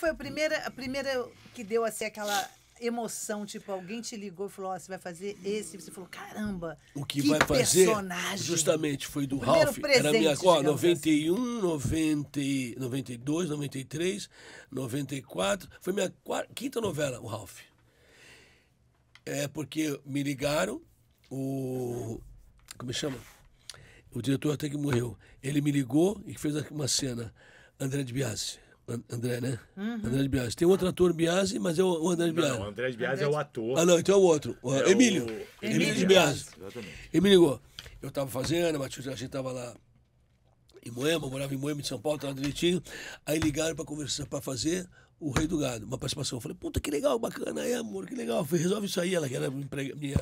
foi a primeira, a primeira que deu assim aquela emoção, tipo, alguém te ligou e falou, ó, oh, você vai fazer esse, você falou, caramba, o que, que vai fazer personagem. justamente foi do Primeiro Ralph, presente, era minha, ó, 91, assim. 90, 92, 93, 94, foi minha quarta, quinta novela, o Ralph. É porque me ligaram, o como é chama? O diretor até que morreu. Ele me ligou e fez uma cena André de Biasi. André, né? Uhum. André de Biasi. Tem outro ator Biasi, mas é o André de Biasi. Não, o André de Biasi é o ator. Ah, não, então é o outro. É Emílio. O... Emílio de Biasi. Ele me ligou. Eu estava fazendo, a Matilde, a gente estava lá em Moema, eu morava em Moema, de São Paulo, estava direitinho. Aí ligaram para conversar, para fazer o Rei do Gado, uma participação. Eu falei, puta, que legal, bacana, é, amor, que legal. Falei, resolve isso aí, ela que era minha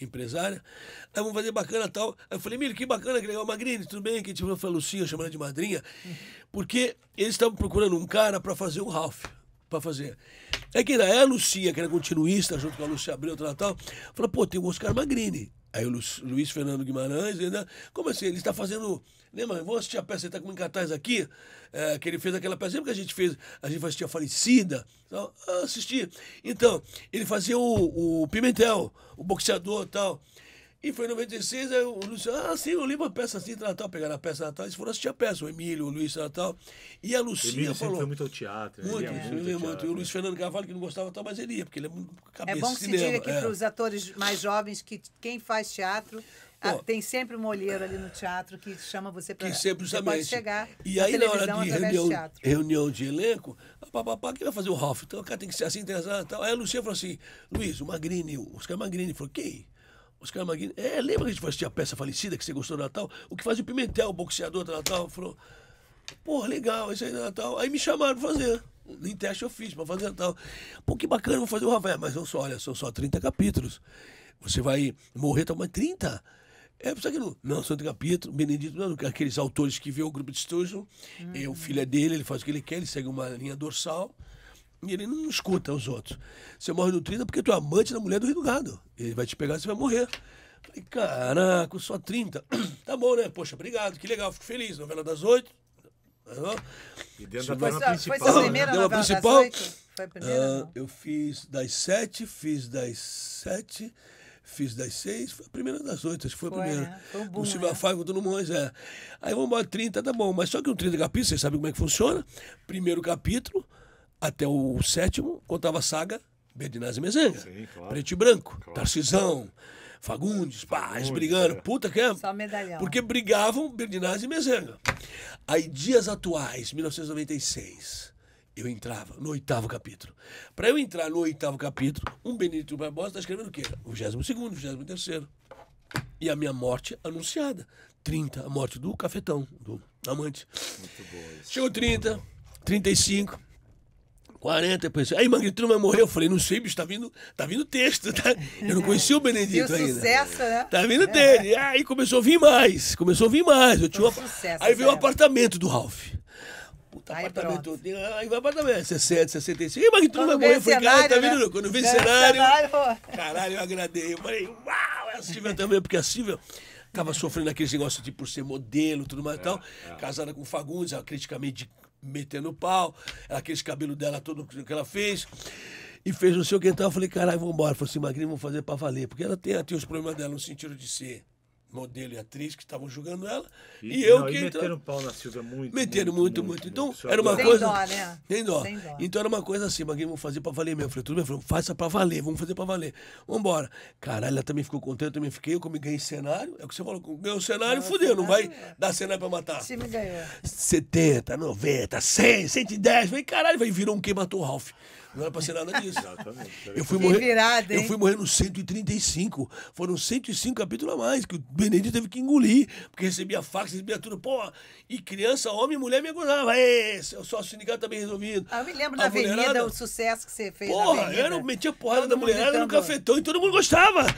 empresária. Aí ah, vamos fazer bacana tal. Aí eu falei, Emílio que bacana, que legal, Magrini, tudo bem? Que tipo, eu falei, Lucinha, chamando de madrinha. Uhum. Porque eles estavam procurando um cara para fazer o Ralph, para fazer. É quem era é a Lucia, que era continuista, junto com a Lucia Abreu, tal, tal, falou, pô, tem o Oscar Magrini. Aí o Lu, Luiz Fernando Guimarães, né? como assim? Ele está fazendo. Lembra? Né, Vou assistir a peça, ele está com um cartaz aqui, é, que ele fez aquela peça. Lembra que a gente fez? A gente vai assistir a Falecida? Tal, ah, assisti. Então, ele fazia o, o Pimentel, o boxeador e tal. E foi em 96, aí o Luciano, ah, sim, eu li uma peça assim de Natal, pegaram a peça de Natal, eles foram assistir a peça, o Emílio, o Luiz de Natal. E a Lucinha o Emílio falou. foi muito ao teatro, muito, ele muito, é é muito. E o Luiz é. Fernando Carvalho, que não gostava tal, mas ele ia, porque ele é muito cabeça. É bom que cinema, se diga aqui é. para os atores mais jovens que quem faz teatro. Ah, tem sempre um olheiro ali no teatro que chama você para que sempre pode chegar. E aí, na, hora de reunião, de reunião de elenco, papapá, quem vai fazer o Ralph? Então o cara tem que ser assim, interessado e tal. Aí a Lucia falou assim: Luiz, o Magrini, o Oscar Magrini. Falou: quem? Os caras É, lembra que a gente foi assistir a peça falecida que você gostou do Natal? O que faz o Pimentel, o boxeador do Natal? Falou, porra, legal, isso aí do Natal. Aí me chamaram pra fazer. em teste eu fiz pra fazer Natal. Pô, que bacana, vou fazer o Rafael. Mas não só, olha, são só 30 capítulos. Você vai morrer, tá, mas 30? É, isso que não. Não, Santo Capítulo, Benedito, não, aqueles autores que vê o grupo de estudo, hum. é, o filho é dele, ele faz o que ele quer, ele segue uma linha dorsal. E ele não escuta os outros. Você morre no 30 porque tu é amante da mulher do Rio do Gado. Ele vai te pegar e você vai morrer. Falei, caraca, só 30. tá bom, né? Poxa, obrigado, que legal, fico feliz. Novela das oito. E dentro Isso da novela principal. Foi né? a primeira novela principal, das oito? Foi a primeira? Uh, eu fiz das sete, fiz das sete fiz das seis, foi a primeira das oito, acho que foi, a primeira. Né? Foi o Silvio né? Afago Fábio, todo mundo, é. Aí vamos embora, 30, tá bom. Mas só que um 30 capítulos, vocês sabem como é que funciona. Primeiro capítulo, até o sétimo, contava a saga Berdinazzi Mezenga. Sim, claro. Preto e branco, claro. Tarcisão, Fagundes, pá, eles brigando. É. Puta que é. Só medalhão. Porque brigavam Berdinazzi e Mezenga. Aí, dias atuais, 1996, eu entrava no oitavo capítulo. Para eu entrar no oitavo capítulo, um Benito Barbosa está escrevendo o quê? O 22º, 23 E a minha morte anunciada. 30, a morte do cafetão, do amante. Muito boa isso. Chegou 30, 35... 40 pessoas. Aí Magritrino vai morrer. Eu falei, não sei, bicho, tá vindo, tá vindo texto, tá? Eu não conhecia o Benedito e o ainda. sucesso, né? Tá vindo dele. Aí começou a vir mais, começou a vir mais. Eu tinha um sucesso, aí veio o apartamento do Ralph. Puta, aí apartamento. Aí vai apartamento, 60, 65. E Magritrino vai morrer. Eu falei, cara, tá vindo, né? quando vem cenário. cenário. Caralho, eu agradei. Eu falei, uau, é a Silvia também, porque é a Silvia tava sofrendo aqueles negócios de por tipo, ser modelo tudo mais e tal. É. é. Casada com Fagundes, a crítica metendo pau, aqueles cabelos dela todo que ela fez. E fez não sei o que e Eu falei, caralho, vambora. embora. Falei assim, magrinho, vamos fazer pra valer. Porque ela tem, ela tem os problemas dela no sentido de ser modelo e atriz que estavam julgando ela. E, e eu não, que. E meteram então, pau na Silvia muito. Meteram muito, muito. muito, muito. Então, era uma Sem coisa. Dó, né? Sem dó. Sem Então era uma coisa assim, mas quem vamos fazer pra valer mesmo? Eu falei, tudo bem, falou, faça pra valer, vamos fazer pra valer. Vambora. Caralho, ela também ficou contente, eu também fiquei, eu como ganhei cenário. É o que você falou, ganhou cenário, não, fudeu, não vai é. dar cenário pra matar. O time ganhou. 70, 90, 100, 110. Falei, caralho, vai virou um quem matou o Ralph. Não era pra ser nada disso. Exatamente. Eu fui, morrer, virada, eu né? fui morrer no 135. Foram 105 capítulos a mais que o Benedito teve que engolir, porque recebia fax, recebia tudo. Pô, e criança, homem e mulher me aguentava. É, só o sindicato também resolvido. Ah, eu me lembro a da mulherada. Avenida, o sucesso que você fez. Porra, eu metia porrada todo da mulherada no cafetão e todo mundo gostava.